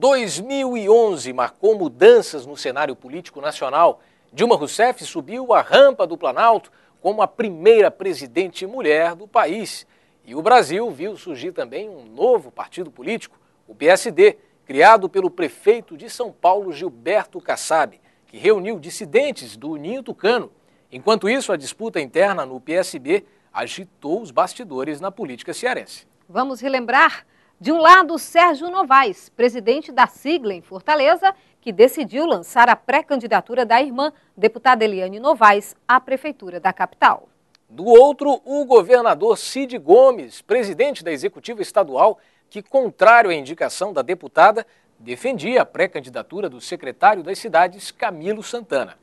2011 marcou mudanças no cenário político nacional. Dilma Rousseff subiu a rampa do Planalto como a primeira presidente mulher do país. E o Brasil viu surgir também um novo partido político, o PSD, criado pelo prefeito de São Paulo, Gilberto Kassab, que reuniu dissidentes do Ninho Tucano. Enquanto isso, a disputa interna no PSB agitou os bastidores na política cearense. Vamos relembrar de um lado, Sérgio Novaes, presidente da sigla em Fortaleza, que decidiu lançar a pré-candidatura da irmã, deputada Eliane Novaes, à prefeitura da capital. Do outro, o governador Cid Gomes, presidente da executiva estadual, que, contrário à indicação da deputada, defendia a pré-candidatura do secretário das cidades, Camilo Santana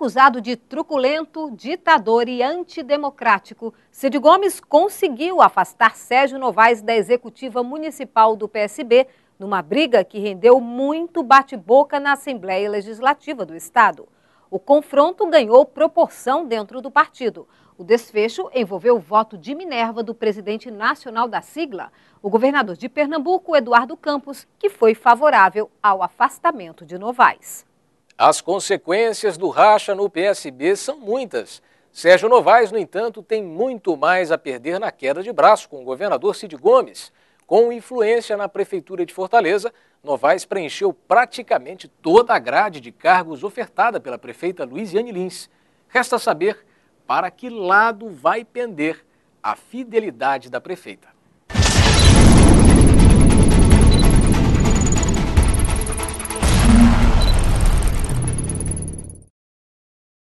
acusado de truculento, ditador e antidemocrático, Cid Gomes conseguiu afastar Sérgio Novaes da executiva municipal do PSB numa briga que rendeu muito bate-boca na Assembleia Legislativa do Estado. O confronto ganhou proporção dentro do partido. O desfecho envolveu o voto de Minerva do presidente nacional da sigla, o governador de Pernambuco, Eduardo Campos, que foi favorável ao afastamento de Novaes. As consequências do racha no PSB são muitas. Sérgio Novaes, no entanto, tem muito mais a perder na queda de braço com o governador Cid Gomes. Com influência na Prefeitura de Fortaleza, Novaes preencheu praticamente toda a grade de cargos ofertada pela prefeita Luiziane Lins. Resta saber para que lado vai pender a fidelidade da prefeita.